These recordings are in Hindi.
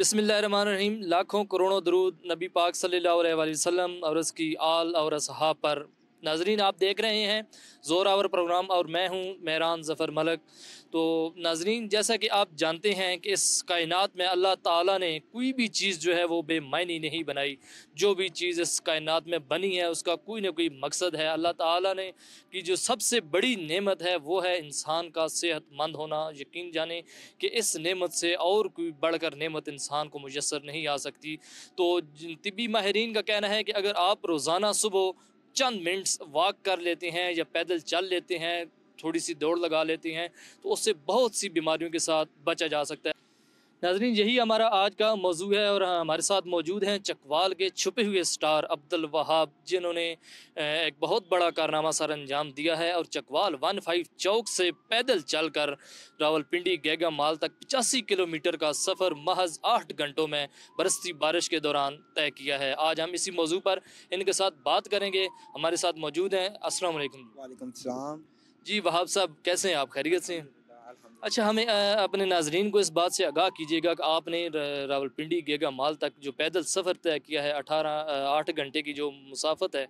बिसमीम लाखों करोड़ों दरूद नबी पाक सल्लल्लाहु अलैहि वसल्लम और उसकी आल और असहाब पर नाजरीन आप देख रहे हैं ज़ोरावर प्रोग्राम और मैं हूँ मेहरान ज़फ़र मलक तो नाजरीन जैसा कि आप जानते हैं कि इस कायनात में अल्लाह ताला ने कोई भी चीज़ जो है वो बेमानी नहीं बनाई जो भी चीज़ इस कायनात में बनी है उसका कोई ना कोई मकसद है अल्लाह ताला ने की जो सबसे बड़ी नेमत है वो है इंसान का सेहतमंद होना यकीन जाने कि इस नेमत से और कोई बढ़कर नेमत इंसान को मुयसर नहीं आ सकती तो तिबी माहरीन का कहना है कि अगर आप रोज़ाना सुबह चंद मिनट्स वॉक कर लेते हैं या पैदल चल लेते हैं थोड़ी सी दौड़ लगा लेते हैं तो उससे बहुत सी बीमारियों के साथ बचा जा सकता है नाजरीन यही हमारा आज का मौजू है और हाँ, हमारे साथ मौजूद हैं चकवाल के छुपे हुए स्टार अब्दुल वहाब जिन्होंने एक बहुत बड़ा कारनामा सर अंजाम दिया है और चकवाल वन फाइव चौक से पैदल चलकर रावलपिंडी गैगा माल तक पचासी किलोमीटर का सफ़र महज आठ घंटों में बरसती बारिश के दौरान तय किया है आज हम इसी मौजू पर इनके साथ बात करेंगे हमारे साथ मौजूद हैं असल वालेकुम जी वहाब साहब कैसे हैं आप खैरियत से हैं अच्छा हमें अपने नाजरीन को इस बात से आगाह कीजिएगा कि आपने रावलपिंडी गेगा माल तक जो पैदल सफ़र तय किया है अठारह आठ घंटे की जो मुसाफत है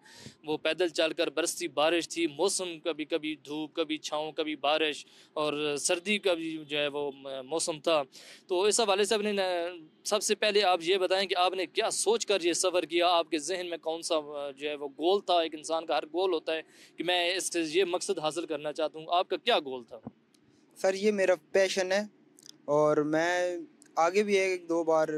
वो पैदल चल कर बरसती बारिश थी मौसम कभी कभी धूप कभी छाँव कभी बारिश और सर्दी का भी जो है वो मौसम था तो इस हवाले से अपने सबसे पहले आप ये बताएं कि आपने क्या सोच कर ये सफ़र किया आपके जहन में कौन सा जो है वो गोल था एक इंसान का हर गोल होता है कि मैं इससे ये मकसद हासिल करना चाहता हूँ आपका क्या गोल था सर ये मेरा पैशन है और मैं आगे भी एक दो बार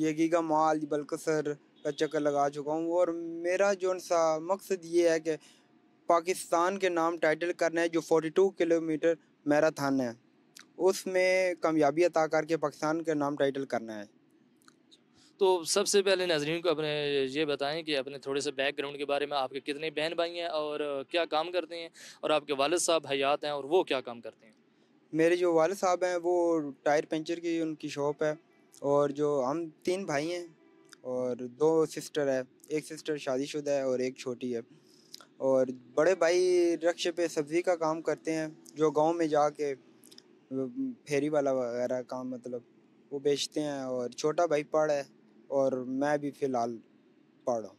ये गीगा माल बल्कि सर का चक्कर लगा चुका हूँ और मेरा जो सा मकसद ये है कि पाकिस्तान के नाम टाइटल करना है जो 42 किलोमीटर मैराथन है उसमें कामयाबी अता करके पाकिस्तान का नाम टाइटल करना है तो सबसे पहले नाजरीन को अपने ये बताएं कि अपने थोड़े से बैकग्राउंड के बारे में आपके कितने बहन भाई हैं और क्या काम करते हैं और आपके वालद साहब हयात हैं और वो क्या काम करते हैं मेरे जो वाल साहब हैं वो टायर पंचर की उनकी शॉप है और जो हम तीन भाई हैं और दो सिस्टर है एक सिस्टर शादीशुदा है और एक छोटी है और बड़े भाई रक्षे पे सब्ज़ी का काम करते हैं जो गांव में जाके फेरी वाला वगैरह काम मतलब वो बेचते हैं और छोटा भाई पढ़ है और मैं भी फ़िलहाल पढ़ हूँ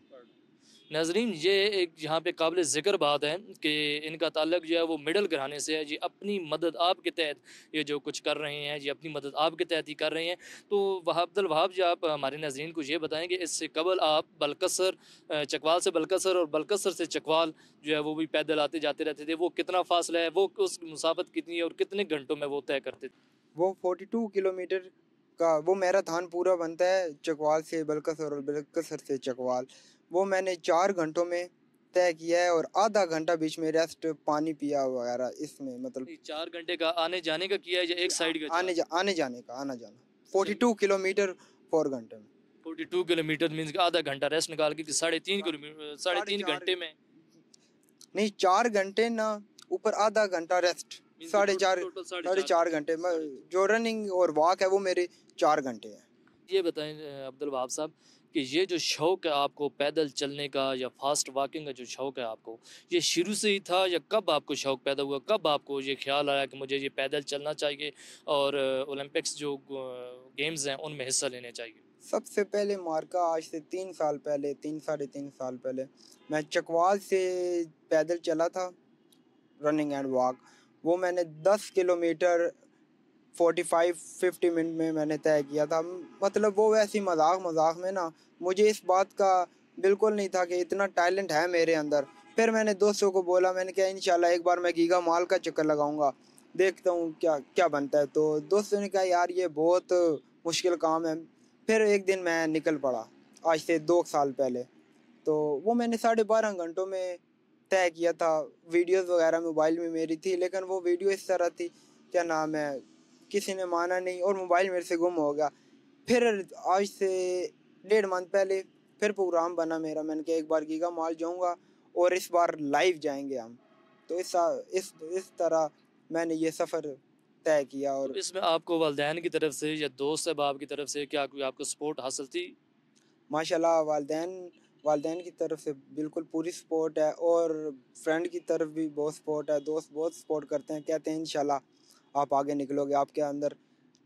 नाजरीन ये एक यहाँ पे काबिल ज़िक्र बात है कि इनका ताल्लक जो है वो मिडल घराने से है जी अपनी मदद आपके तहत ये जो कुछ कर रहे हैं जी अपनी मदद आपके तहत ही कर रहे हैं तो वहाब अब्दुल वहाब जी आप हमारे नाजरन को ये बताएँ कि इससे कबल आप बलकसर चकवाल से बलकसर और बलकसर से चकवाल जो है वो भी पैदल आते जाते रहते थे वो कितना फासला है वो उस मुसाफत कितनी है और कितने घंटों में वो तय करते थे वो फोर्टी टू किलोमीटर का वो मैराथन पूरा बनता है चकवाल से बलकसर और बलकसर से चकवाल वो मैंने चार घंटों में तय किया है और आधा घंटा बीच में रेस्ट पानी पिया वगैरह इसमें मतलब चार घंटे का आने जाने का किया है या एक साइड का आने जा, आने जाने का आना जाना फोर्टी टू किलोमीटर फोर घंटे में फोर्टी टू किलोमीटर मीन आधा घंटा रेस्ट निकाल के साढ़े तीन हाँ। किलोमीटर साढ़े तीन घंटे में नहीं चार घंटे ना ऊपर आधा घंटा रेस्ट साढ़े चार साढ़े चार घंटे जो रनिंग और वॉक है वो मेरे चार घंटे हैं ये बताएं अब्दुल वहाब साहब कि ये जो शौक़ है आपको पैदल चलने का या फास्ट वॉकिंग का जो शौक़ है आपको ये शुरू से ही था या कब आपको शौक़ पैदा हुआ कब आपको ये ख्याल आया कि मुझे ये पैदल चलना चाहिए और ओलंपिक्स जो गेम्स हैं उनमें हिस्सा लेने चाहिए सबसे पहले मार्का आज से तीन साल पहले तीन साढ़े तीन साल पहले मैं चकवाल से पैदल चला था रनिंग एंड वॉक वो मैंने दस kilometre forty five fifty minute में मैंने तय किया था मतलब वो वैसी मजाक मजाक में ना मुझे इस बात का बिल्कुल नहीं था कि इतना टैलेंट है मेरे अंदर फिर मैंने दोस्तों को बोला मैंने कहा शाला एक बार मैं गीगा माल का चक्कर लगाऊंगा देखता हूँ क्या क्या बनता है तो दोस्तों ने कहा यार ये बहुत मुश्किल काम है फिर एक दिन मैं निकल पड़ा आज से दो साल पहले तो वो मैंने साढ़े बारह घंटों में तय किया था वीडियोस वगैरह मोबाइल में मेरी थी लेकिन वो वीडियो इस तरह थी क्या नाम है किसी ने माना नहीं और मोबाइल मेरे से गुम हो गया फिर आज से डेढ़ मंथ पहले फिर प्रोग्राम बना मेरा मैंने कहा एक बार गीगा मॉल जाऊँगा और इस बार लाइव जाएंगे हम तो इस इस इस तरह मैंने ये सफ़र तय किया और तो इसमें आपको वालदेन की तरफ से या दोस्त अहबाब की तरफ से क्या कोई आपको सपोर्ट हासिल थी माशाल्लाह वालदेन वालदेन की तरफ से बिल्कुल पूरी सपोर्ट है और फ्रेंड की तरफ भी बहुत सपोर्ट है दोस्त बहुत सपोर्ट करते हैं कहते हैं इन आप आगे निकलोगे आपके अंदर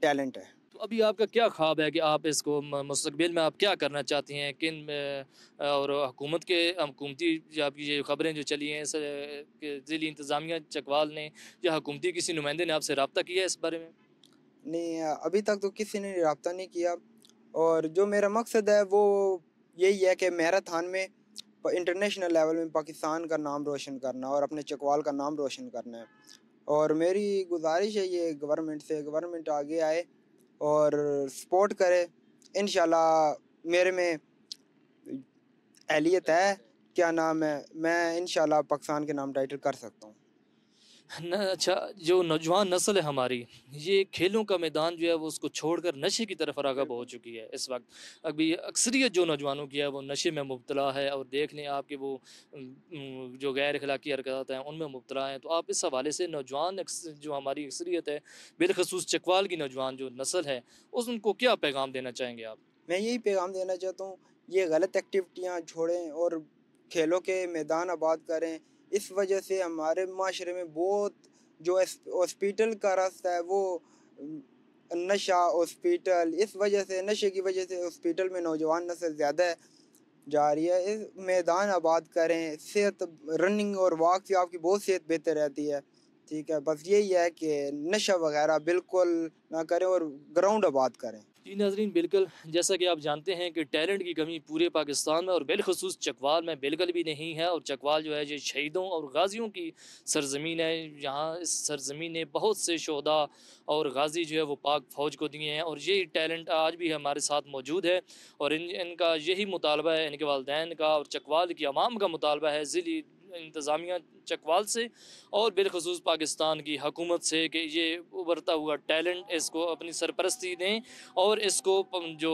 टैलेंट है तो अभी आपका क्या ख्वाब है कि आप इसको मुस्तबिल में आप क्या करना चाहती हैं किन और हुकूमत के हकूमती आपकी ये खबरें जो चली हैं ज़िली इंतज़ामिया चकवाल ने या हकूमती किसी नुमाइंदे ने आपसे रबता किया है इस बारे में नहीं अभी तक तो किसी ने रबता नहीं किया और जो मेरा मकसद है वो यही है कि मैराथन में इंटरनेशनल लेवल में पाकिस्तान का नाम रोशन करना और अपने चकवाल का नाम रोशन करना है और मेरी गुजारिश है ये गवर्नमेंट से गवर्नमेंट आगे आए और सपोर्ट करे इन मेरे में अहलियत है क्या नाम है मैं इन पाकिस्तान के नाम टाइटल कर सकता हूँ अच्छा जो नौजवान नस्ल है हमारी ये खेलों का मैदान जो है वो उसको छोड़कर नशे की तरफ रागब हो चुकी है इस वक्त अभी अक्सरियत जो नौजवानों की है वो नशे में मुबतला है और देख लें आपके वो जो गैर अखलाकी हरकत हैं उनमें मुबतला हैं तो आप इस हवाले से नौजवान जो हमारी अक्सरियत है बिलखसूस चकवाल की नौजवान जो नस्ल है उस उनको क्या पैगाम देना चाहेंगे आप मैं यही पैगाम देना चाहता हूँ ये गलत एक्टिविटियाँ छोड़ें और खेलों के मैदान आबाद करें इस वजह से हमारे माशरे में बहुत जो हॉस्पिटल का रास्ता है वो नशा हॉस्पिटल इस वजह से नशे की वजह से हॉस्पिटल में नौजवान नस्ल ज़्यादा जा रही है इस मैदान आबाद करें सेहत रनिंग और वॉक से आपकी बहुत सेहत बेहतर रहती है ठीक है बस यही है कि नशा वगैरह बिल्कुल ना करें और ग्राउंड आबाद करें जी नाजरीन बिल्कुल जैसा कि आप जानते हैं कि टैलेंट की कमी पूरे पाकिस्तान में और बिलखसूस चकवाल में बिल्कुल भी नहीं है और चकवाल जो है ये शहीदों और गाजियों की सरजमीन है यहाँ इस सरजमीन ने बहुत से शहदा और गाजी जो है वो पाक फ़ौज को दिए हैं और यही टैलेंट आज भी हमारे साथ मौजूद है और इन इनका यही मुतालबा है इनके वालदे का और चकवाल की आवाम का मुतालबा है ज़िली इंतज़ामिया चकवाल से और बिलखसूस पाकिस्तान की हकूमत से कि ये उभरता हुआ टैलेंट इसको अपनी सरपरस्ती दें और इसको जो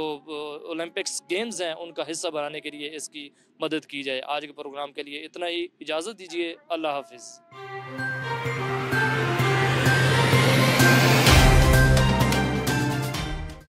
ओलंपिक्स गेम्स हैं उनका हिस्सा बनाने के लिए इसकी मदद की जाए आज के प्रोग्राम के लिए इतना ही इजाज़त दीजिए अल्लाह हाफिज़